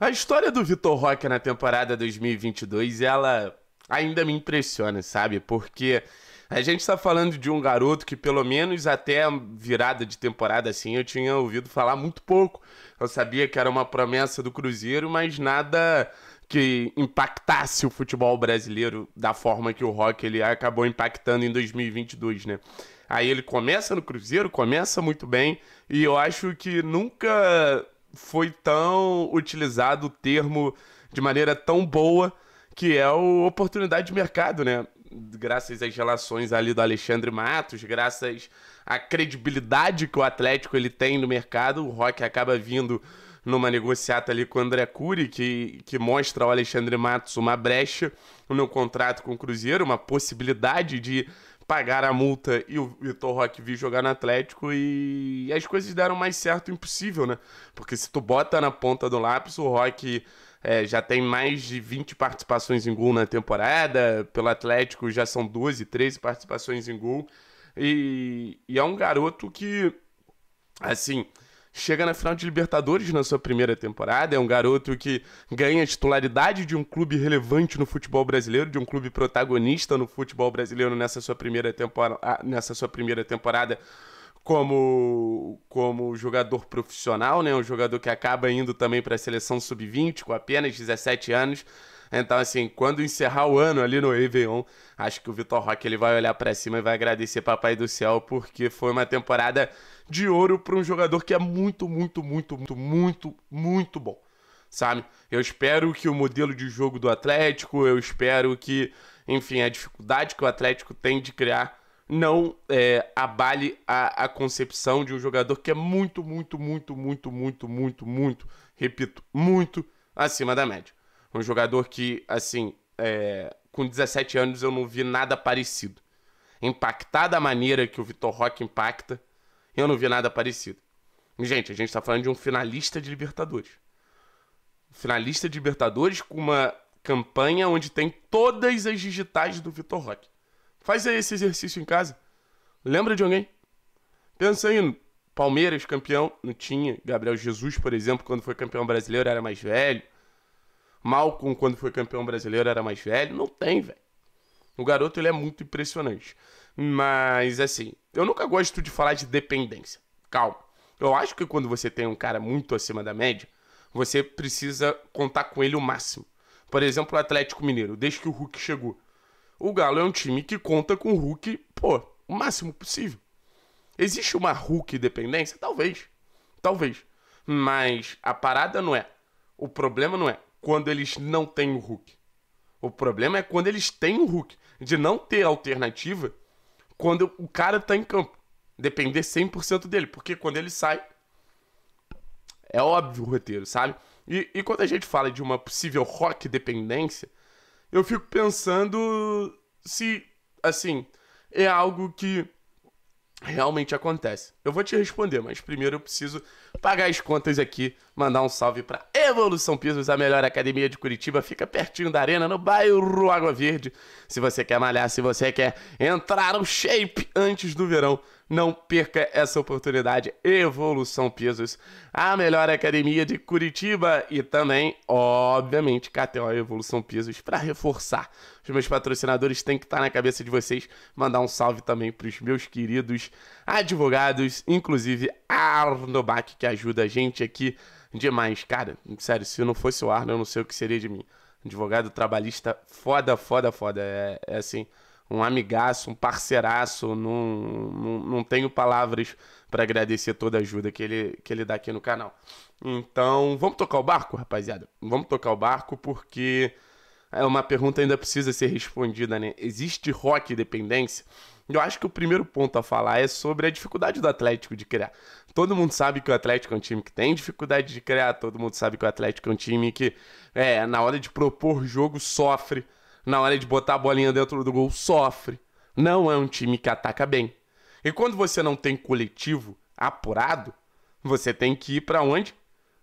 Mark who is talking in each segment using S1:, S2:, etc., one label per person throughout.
S1: A história do Vitor Roque na temporada 2022, ela ainda me impressiona, sabe? Porque a gente está falando de um garoto que, pelo menos até a virada de temporada, assim, eu tinha ouvido falar muito pouco. Eu sabia que era uma promessa do Cruzeiro, mas nada que impactasse o futebol brasileiro da forma que o Rock ele acabou impactando em 2022, né? Aí ele começa no Cruzeiro, começa muito bem, e eu acho que nunca foi tão utilizado o termo de maneira tão boa, que é o oportunidade de mercado, né? Graças às relações ali do Alexandre Matos, graças à credibilidade que o Atlético ele tem no mercado, o Rock acaba vindo numa negociata ali com o André Cury, que, que mostra ao Alexandre Matos uma brecha no contrato com o Cruzeiro, uma possibilidade de pagar a multa e o Vitor Roque vir jogar no Atlético e... as coisas deram mais certo impossível, né? Porque se tu bota na ponta do lápis, o Roque é, já tem mais de 20 participações em gol na temporada, pelo Atlético já são 12, 13 participações em gol, e, e é um garoto que, assim, chega na final de Libertadores na sua primeira temporada, é um garoto que ganha a titularidade de um clube relevante no futebol brasileiro, de um clube protagonista no futebol brasileiro nessa sua primeira temporada, ah, nessa sua primeira temporada como como jogador profissional, né, um jogador que acaba indo também para a seleção sub-20 com apenas 17 anos. Então, assim, quando encerrar o ano ali no Réveillon, acho que o Vitor Roque ele vai olhar para cima e vai agradecer Papai do Céu, porque foi uma temporada de ouro para um jogador que é muito, muito, muito, muito, muito, muito bom. Sabe? Eu espero que o modelo de jogo do Atlético, eu espero que, enfim, a dificuldade que o Atlético tem de criar não é, abale a, a concepção de um jogador que é muito, muito, muito, muito, muito, muito, muito, repito, muito acima da média. Um jogador que, assim, é, com 17 anos eu não vi nada parecido. Impactar da maneira que o Vitor Roque impacta, eu não vi nada parecido. Gente, a gente está falando de um finalista de Libertadores. Finalista de Libertadores com uma campanha onde tem todas as digitais do Vitor Roque. Faz aí esse exercício em casa. Lembra de alguém? Pensa aí, no Palmeiras campeão, não tinha. Gabriel Jesus, por exemplo, quando foi campeão brasileiro, era mais velho. Malcom, quando foi campeão brasileiro, era mais velho. Não tem, velho. O garoto, ele é muito impressionante. Mas, assim, eu nunca gosto de falar de dependência. Calma. Eu acho que quando você tem um cara muito acima da média, você precisa contar com ele o máximo. Por exemplo, o Atlético Mineiro, desde que o Hulk chegou. O Galo é um time que conta com o Hulk, pô, o máximo possível. Existe uma Hulk dependência? Talvez. Talvez. Mas a parada não é. O problema não é quando eles não têm o Hulk. O problema é quando eles têm o Hulk, de não ter alternativa quando o cara tá em campo. Depender 100% dele, porque quando ele sai, é óbvio o roteiro, sabe? E, e quando a gente fala de uma possível rock dependência, eu fico pensando se, assim, é algo que realmente acontece. Eu vou te responder, mas primeiro eu preciso pagar as contas aqui, mandar um salve para Evolução Pisos, a melhor academia de Curitiba, fica pertinho da arena, no bairro Água Verde. Se você quer malhar, se você quer entrar no shape antes do verão, não perca essa oportunidade. Evolução Pisos, a melhor academia de Curitiba e também, obviamente, KTO Evolução Pisos para reforçar. Os meus patrocinadores têm que estar tá na cabeça de vocês. Mandar um salve também para os meus queridos advogados, inclusive Arnobac que é ajuda a gente aqui demais. Cara, sério, se não fosse o Arno, eu não sei o que seria de mim. Advogado trabalhista foda, foda, foda. É, é assim, um amigaço, um parceiraço. Não, não, não tenho palavras para agradecer toda a ajuda que ele, que ele dá aqui no canal. Então, vamos tocar o barco, rapaziada? Vamos tocar o barco porque é uma pergunta ainda precisa ser respondida, né? Existe rock dependência? Eu acho que o primeiro ponto a falar é sobre a dificuldade do Atlético de criar. Todo mundo sabe que o Atlético é um time que tem dificuldade de criar, todo mundo sabe que o Atlético é um time que, é, na hora de propor jogo, sofre, na hora de botar a bolinha dentro do gol, sofre. Não é um time que ataca bem. E quando você não tem coletivo apurado, você tem que ir para onde?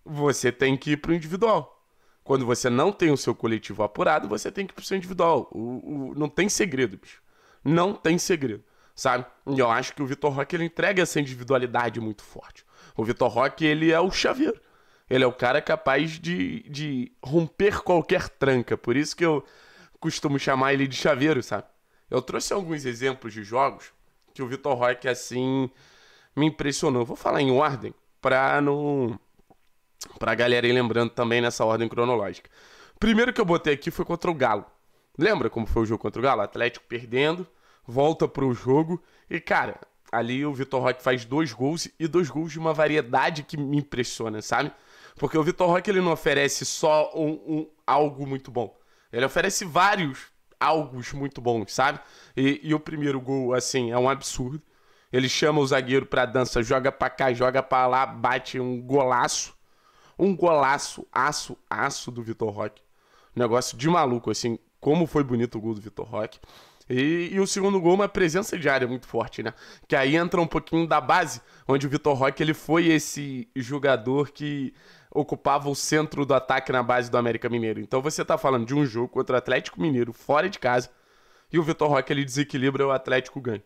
S1: Você tem que ir para o individual. Quando você não tem o seu coletivo apurado, você tem que ir para o seu individual. O, o, não tem segredo, bicho não tem segredo, sabe? E eu acho que o Vitor Roque ele entrega essa individualidade muito forte. O Vitor Roque ele é o chaveiro. Ele é o cara capaz de, de romper qualquer tranca. Por isso que eu costumo chamar ele de chaveiro, sabe? Eu trouxe alguns exemplos de jogos que o Vitor Roque assim me impressionou. Vou falar em ordem para não para a galera ir lembrando também nessa ordem cronológica. Primeiro que eu botei aqui foi contra o Galo. Lembra como foi o jogo contra o Galo? Atlético perdendo, volta pro jogo. E, cara, ali o Vitor Roque faz dois gols e dois gols de uma variedade que me impressiona, sabe? Porque o Vitor Roque ele não oferece só um, um, algo muito bom. Ele oferece vários algos muito bons, sabe? E, e o primeiro gol, assim, é um absurdo. Ele chama o zagueiro pra dança, joga pra cá, joga pra lá, bate um golaço. Um golaço, aço, aço do Vitor Roque. Negócio de maluco, assim. Como foi bonito o gol do Vitor Roque. E, e, o segundo gol, uma presença de área muito forte, né? Que aí entra um pouquinho da base, onde o Vitor Roque ele foi esse jogador que ocupava o centro do ataque na base do América Mineiro. Então você tá falando de um jogo contra o Atlético Mineiro fora de casa e o Vitor Roque ele desequilibra o Atlético ganha.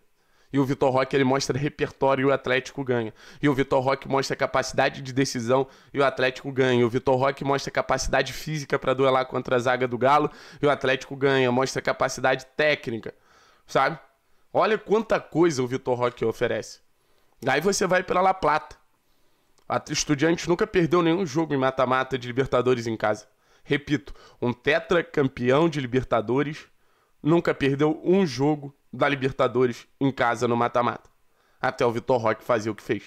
S1: E o Vitor Roque ele mostra repertório e o Atlético ganha. E o Vitor Roque mostra capacidade de decisão e o Atlético ganha. E o Vitor Roque mostra capacidade física para duelar contra a zaga do Galo e o Atlético ganha. Mostra capacidade técnica, sabe? Olha quanta coisa o Vitor Roque oferece. Aí você vai pela La Plata. A Estudiantes nunca perdeu nenhum jogo em mata-mata de Libertadores em casa. Repito, um tetracampeão de Libertadores nunca perdeu um jogo da Libertadores em casa no mata-mata. Até o Vitor Roque fazer o que fez.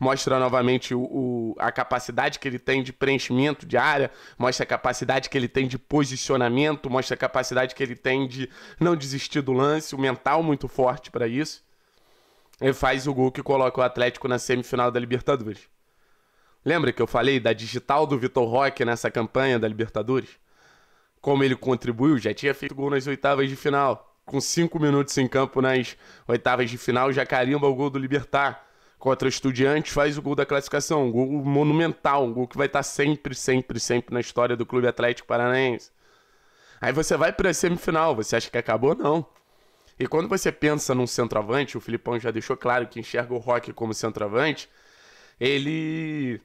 S1: Mostra novamente o, o, a capacidade que ele tem de preenchimento de área, mostra a capacidade que ele tem de posicionamento, mostra a capacidade que ele tem de não desistir do lance, o mental muito forte para isso. Ele faz o gol que coloca o Atlético na semifinal da Libertadores. Lembra que eu falei da digital do Vitor Roque nessa campanha da Libertadores? Como ele contribuiu, já tinha feito gol nas oitavas de final com cinco minutos em campo nas oitavas de final, já carimba o gol do Libertar contra o Estudiantes, faz o gol da classificação, um gol monumental, um gol que vai estar tá sempre, sempre, sempre na história do Clube Atlético Paranaense. Aí você vai para a semifinal, você acha que acabou? Não. E quando você pensa num centroavante, o Filipão já deixou claro que enxerga o Rock como centroavante, ele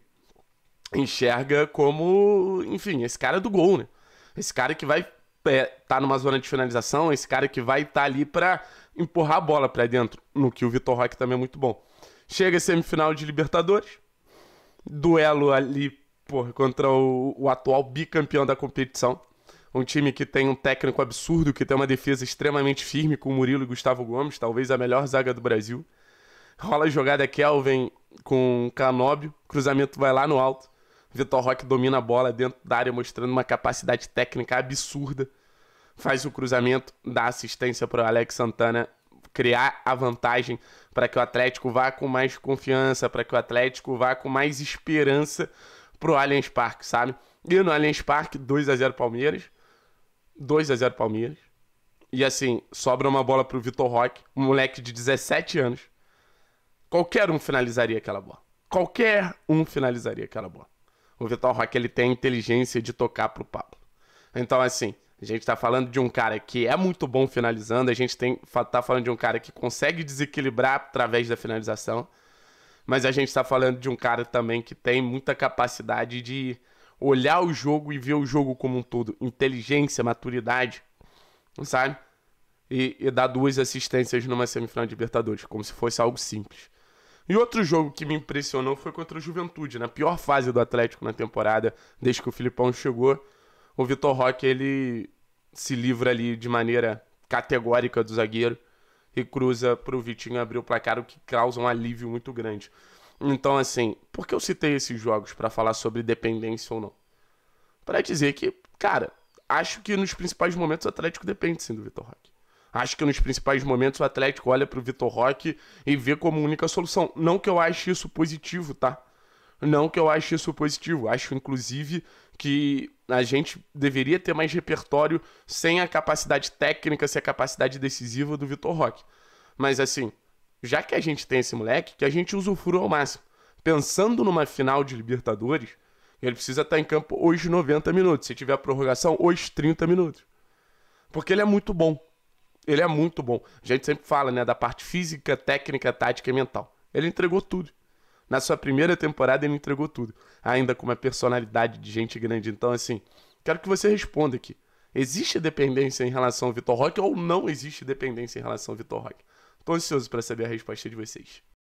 S1: enxerga como, enfim, esse cara do gol, né? Esse cara que vai é, tá numa zona de finalização, esse cara que vai estar tá ali para empurrar a bola para dentro, no que o Vitor Roque também é muito bom. Chega a semifinal de Libertadores, duelo ali por, contra o, o atual bicampeão da competição, um time que tem um técnico absurdo, que tem uma defesa extremamente firme com Murilo e Gustavo Gomes, talvez a melhor zaga do Brasil. Rola a jogada Kelvin com Canóbio, cruzamento vai lá no alto. Vitor Roque domina a bola dentro da área, mostrando uma capacidade técnica absurda. Faz o cruzamento, dá assistência para o Alex Santana criar a vantagem para que o Atlético vá com mais confiança, para que o Atlético vá com mais esperança para o Allianz Parque, sabe? E no Allianz Parque, 2 a 0 Palmeiras. 2 a 0 Palmeiras. E assim, sobra uma bola pro Vitor Roque, um moleque de 17 anos. Qualquer um finalizaria aquela bola. Qualquer um finalizaria aquela bola o Vital Roque ele tem a inteligência de tocar pro Pablo. Então, assim, a gente tá falando de um cara que é muito bom finalizando, a gente tem, tá falando de um cara que consegue desequilibrar através da finalização, mas a gente tá falando de um cara também que tem muita capacidade de olhar o jogo e ver o jogo como um todo. Inteligência, maturidade, sabe? E, e dar duas assistências numa semifinal de Libertadores, como se fosse algo simples. E outro jogo que me impressionou foi contra o Juventude, na pior fase do Atlético na temporada, desde que o Filipão chegou. O Vitor Roque ele se livra ali de maneira categórica do zagueiro e cruza pro Vitinho abrir o placar, o que causa um alívio muito grande. Então, assim, por que eu citei esses jogos para falar sobre dependência ou não? Para dizer que, cara, acho que nos principais momentos o Atlético depende sim do Vitor Roque. Acho que nos principais momentos o Atlético olha para o Vitor Roque e vê como única solução. Não que eu ache isso positivo, tá? Não que eu ache isso positivo. Acho, inclusive, que a gente deveria ter mais repertório sem a capacidade técnica, sem a capacidade decisiva do Vitor Roque. Mas, assim, já que a gente tem esse moleque, que a gente usufrua ao máximo. Pensando numa final de Libertadores, ele precisa estar em campo hoje 90 minutos. Se tiver prorrogação, hoje 30 minutos. Porque ele é muito bom. Ele é muito bom. A gente sempre fala, né, da parte física, técnica, tática e mental. Ele entregou tudo. Na sua primeira temporada, ele entregou tudo. Ainda com uma personalidade de gente grande. Então, assim, quero que você responda aqui. Existe dependência em relação ao Vitor Roque ou não existe dependência em relação ao Vitor Roque? Tô ansioso para saber a resposta de vocês.